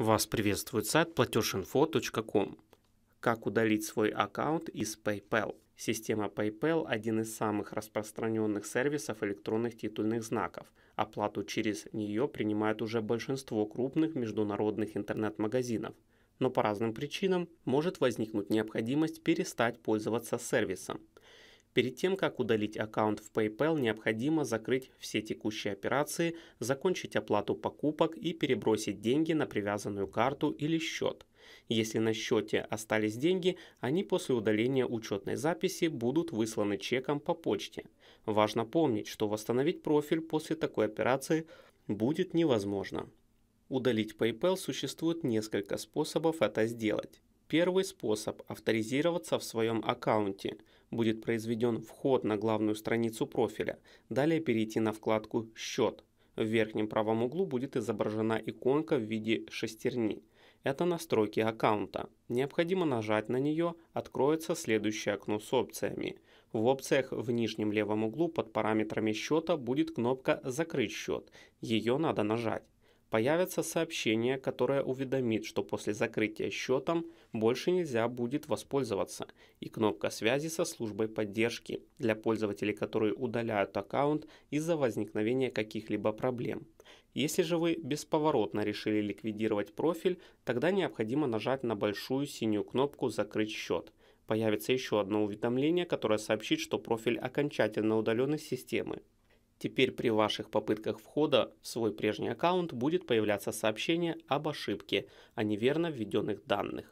Вас приветствует сайт платежинфо.ком. Как удалить свой аккаунт из PayPal? Система PayPal – один из самых распространенных сервисов электронных титульных знаков. Оплату через нее принимает уже большинство крупных международных интернет-магазинов. Но по разным причинам может возникнуть необходимость перестать пользоваться сервисом. Перед тем, как удалить аккаунт в PayPal, необходимо закрыть все текущие операции, закончить оплату покупок и перебросить деньги на привязанную карту или счет. Если на счете остались деньги, они после удаления учетной записи будут высланы чеком по почте. Важно помнить, что восстановить профиль после такой операции будет невозможно. Удалить PayPal существует несколько способов это сделать первый способ авторизироваться в своем аккаунте. Будет произведен вход на главную страницу профиля, далее перейти на вкладку «Счет». В верхнем правом углу будет изображена иконка в виде шестерни. Это настройки аккаунта. Необходимо нажать на нее, откроется следующее окно с опциями. В опциях в нижнем левом углу под параметрами счета будет кнопка «Закрыть счет». Ее надо нажать появится сообщение, которое уведомит, что после закрытия счетом больше нельзя будет воспользоваться, и кнопка связи со службой поддержки для пользователей, которые удаляют аккаунт из-за возникновения каких-либо проблем. Если же вы бесповоротно решили ликвидировать профиль, тогда необходимо нажать на большую синюю кнопку «Закрыть счет». Появится еще одно уведомление, которое сообщит, что профиль окончательно удален из системы. Теперь при ваших попытках входа в свой прежний аккаунт будет появляться сообщение об ошибке, о а неверно введенных данных.